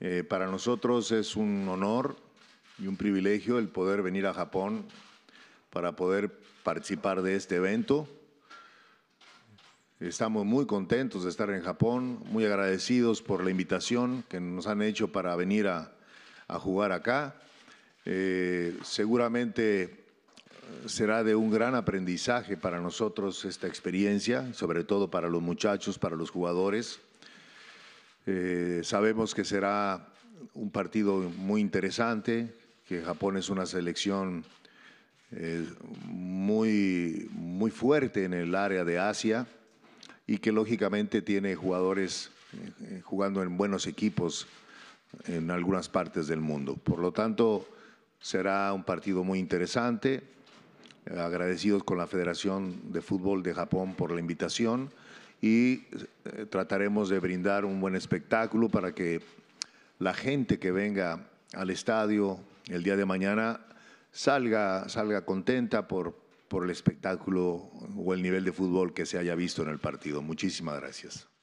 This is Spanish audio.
Eh, para nosotros es un honor y un privilegio el poder venir a Japón para poder participar de este evento. Estamos muy contentos de estar en Japón, muy agradecidos por la invitación que nos han hecho para venir a, jugar acá. Eh, seguramente será de un gran aprendizaje para nosotros esta experiencia, sobre todo para los muchachos, para los jugadores. Eh, sabemos que será un partido muy interesante, que Japón es una selección eh, muy, muy fuerte en el área de Asia y que lógicamente tiene jugadores eh, jugando en buenos equipos en algunas partes del mundo. Por lo tanto, será un partido muy interesante. Agradecidos con la Federación de Fútbol de Japón por la invitación y eh, trataremos de brindar un buen espectáculo para que la gente que venga al estadio el día de mañana salga, contenta por, por el espectáculo o el nivel de fútbol que se haya visto en el partido. Muchísimas gracias.